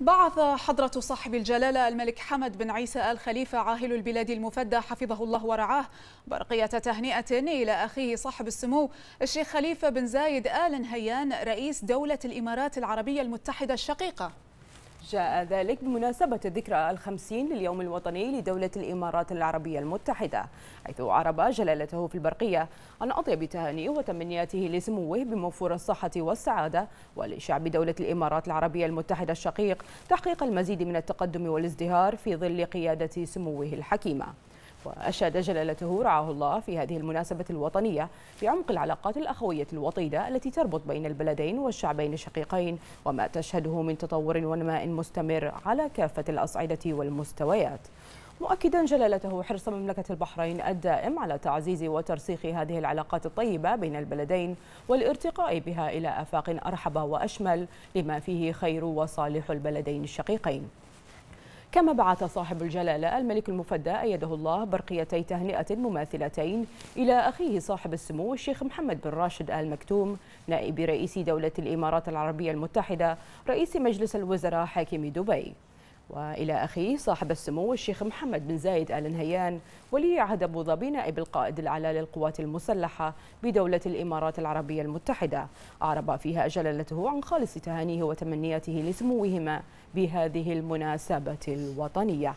بعث حضرة صاحب الجلالة الملك حمد بن عيسى آل خليفة عاهل البلاد المفدى حفظه الله ورعاه برقية تهنئة إلى أخيه صاحب السمو الشيخ خليفة بن زايد آل نهيان رئيس دولة الإمارات العربية المتحدة الشقيقة جاء ذلك بمناسبة الذكرى الخمسين لليوم الوطني لدولة الإمارات العربية المتحدة حيث عرب جلالته في البرقية عن أطيب تهانيه وتمنياته لسموه بموفور الصحة والسعادة ولشعب دولة الإمارات العربية المتحدة الشقيق تحقيق المزيد من التقدم والازدهار في ظل قيادة سموه الحكيمة وأشاد جلالته رعاه الله في هذه المناسبة الوطنية بعمق العلاقات الأخوية الوطيدة التي تربط بين البلدين والشعبين الشقيقين وما تشهده من تطور ونماء مستمر على كافة الأصعدة والمستويات مؤكدا جلالته حرص مملكة البحرين الدائم على تعزيز وترسيخ هذه العلاقات الطيبة بين البلدين والارتقاء بها إلى آفاق أرحب وأشمل لما فيه خير وصالح البلدين الشقيقين كما بعث صاحب الجلالة الملك المفدى أيده الله برقيتي تهنئة مماثلتين إلى أخيه صاحب السمو الشيخ محمد بن راشد آل مكتوم نائب رئيس دولة الإمارات العربية المتحدة رئيس مجلس الوزراء حاكم دبي والى اخيه صاحب السمو الشيخ محمد بن زايد ال نهيان ولي عهد ابو ظبي نائب القائد الاعلى للقوات المسلحه بدوله الامارات العربيه المتحده اعرب فيها جلالته عن خالص تهانيه وتمنياته لسموهما بهذه المناسبه الوطنيه